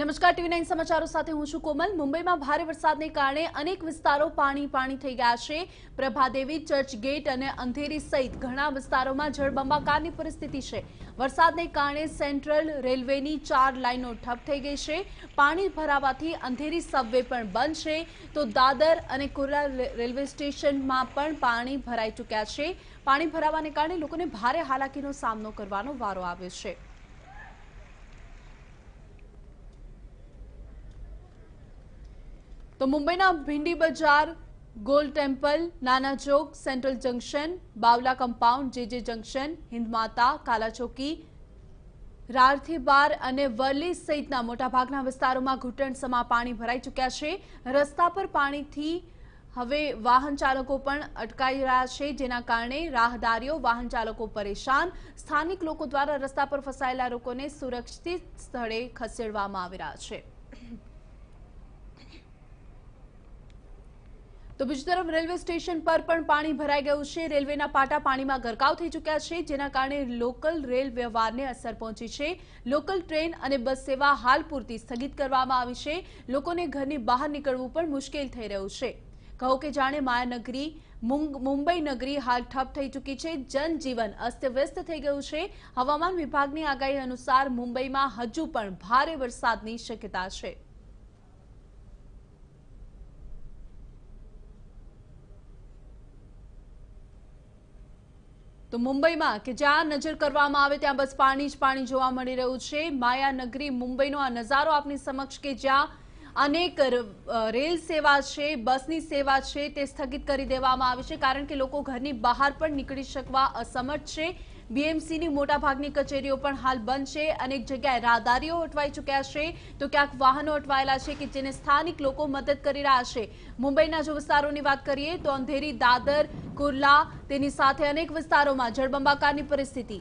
નમસ્કાર TV nine સમાચારો સાથે હું છું કોમલ મુંબઈમાં ભારે વરસાદને કારણે અનેક વિસ્તારો પાણી પાણી થઈ ગયા છે પ્રભાદેવી ચર્ચ ગેટ અને અંધેરી સહિત ઘણા વિસ્તારોમાં જળબંબાકારની પરિસ્થિતિ છે વરસાદને કારણે સેન્ટ્રલ રેલવેની ચાર લાઈનો ઠપ થઈ ગઈ છે પાણી ભરાવાથી અંધેરી સબવે પણ બંધ છે તો દાદર અને કોરલા રેલવે સ્ટેશનમાં પણ પાણી ભરાઈ ચૂક્યા છે પાણી ભરાવાને કારણે લોકોને ભારે હાલાકીનો સામનો કરવાનો વારો આવ્યો છે તો મુંબઈના ભીંડી બજાર ગોલ્ડ ટેમ્પલ નાના ચોક સેન્ટ્રલ જંકશન બાવલા કમ્પાઉન્ડ જે જે જંકશન હિન્દમાતા કાલાચોકી રારથી બાર અને વરલી સહિતના મોટાભાગના વિસ્તારોમાં ઘૂંટણ સમા પાણી ભરાઈ ચૂક્યા છે રસ્તા પર પાણીથી હવે વાહન ચાલકો પણ અટકાઈ રહ્યા છે જેના કારણે રાહદારીઓ વાહન ચાલકો પરેશાન સ્થાનિક લોકો દ્વારા રસ્તા પર ફસાયેલા લોકોને સુરક્ષિત સ્થળે ખસેડવામાં આવી રહ્યા છે તો બીજી તરફ રેલવે સ્ટેશન પર પણ પાણી ભરાઈ ગયું છે રેલવેના પાટા પાણીમાં ગરકાવ થઈ ચૂક્યા છે જેના કારણે લોકલ રેલ વ્યવહારને અસર પહોંચી છે લોકલ ટ્રેન અને બસ સેવા હાલ પૂરતી સ્થગિત કરવામાં આવી છે લોકોને ઘરની બહાર નીકળવું પણ મુશ્કેલ થઈ રહ્યું છે કહો કે જાણે માયાનગરી મુંબઈ નગરી હાલ ઠપ થઈ ચૂકી છે જનજીવન અસ્તવ્યસ્ત થઈ ગયું છે હવામાન વિભાગની આગાહી અનુસાર મુંબઈમાં હજુ પણ ભારે વરસાદની શક્યતા છે તો મુંબઈ માં કે જા નજર કરવામાં આવે ત્યાં બસ પાણી જ પાણી જોવા મળી રહ્યું છે માયા નગરી મુંબઈ નો આ નજારા આપની સમક્ષ કે જા અનેક રેલ સેવા છે બસની સેવા છે તે સ્થગિત કરી દેવામાં આવશે કારણ કે લોકો ઘરની બહાર પણ નીકળી શકવા અસમર્થ છે બીએમસીની મોટાભાગની કચેરીઓ પણ હાલ બંધ છે અનેક જગ્યાએ રાહદારીઓ અટવાઈ ચુક્યા છે તો ક્યાંક વાહનો અટવાયેલા છે કે જેને સ્થાનિક લોકો મદદ કરી રહ્યા છે મુંબઈના જો વિસ્તારોની વાત કરીએ તો અંધેરી દાદર કુર્લા તેની સાથે અનેક વિસ્તારોમાં જળબંબાકારની પરિસ્થિતિ